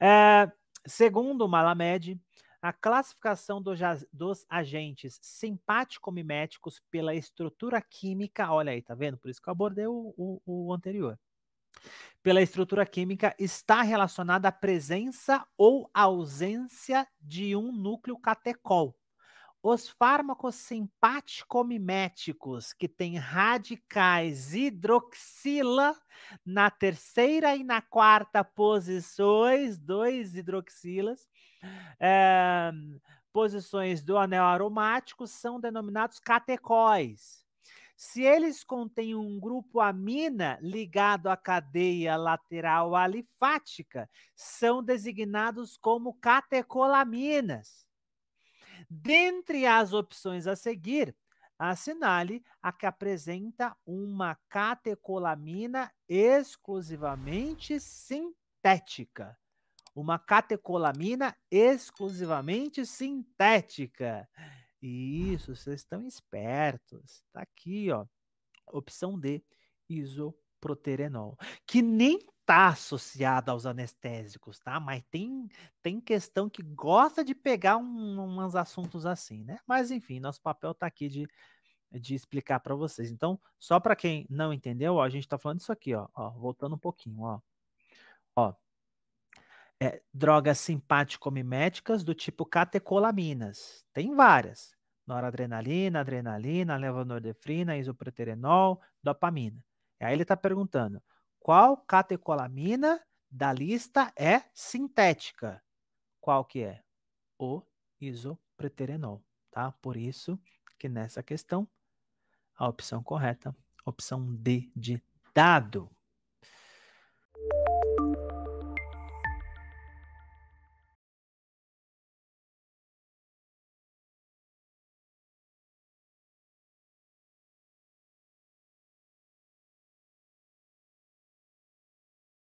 É, segundo Malamed, a classificação do, dos agentes simpático-miméticos pela estrutura química, olha aí, tá vendo? Por isso que eu abordei o, o, o anterior. Pela estrutura química está relacionada à presença ou ausência de um núcleo catecol. Os fármacos simpático-miméticos que têm radicais hidroxila na terceira e na quarta posições, dois hidroxilas, é, posições do anel aromático são denominados catecóis. Se eles contêm um grupo amina ligado à cadeia lateral alifática, são designados como catecolaminas. Dentre as opções a seguir, assinale a que apresenta uma catecolamina exclusivamente sintética. Uma catecolamina exclusivamente sintética. Isso, vocês estão espertos. Tá aqui, ó. Opção D, isoproterenol, que nem está associada aos anestésicos, tá? Mas tem, tem questão que gosta de pegar um, uns assuntos assim, né? Mas enfim, nosso papel está aqui de, de explicar para vocês. Então, só para quem não entendeu, ó, a gente está falando isso aqui, ó, ó, voltando um pouquinho, ó. Ó. É, drogas simpático-miméticas do tipo catecolaminas. Tem várias. Noradrenalina, adrenalina, levonorefrina, isoproterenol, dopamina. Aí ele está perguntando, qual catecolamina da lista é sintética? Qual que é? O isopreterenol, tá? Por isso que nessa questão a opção correta, opção D de dado.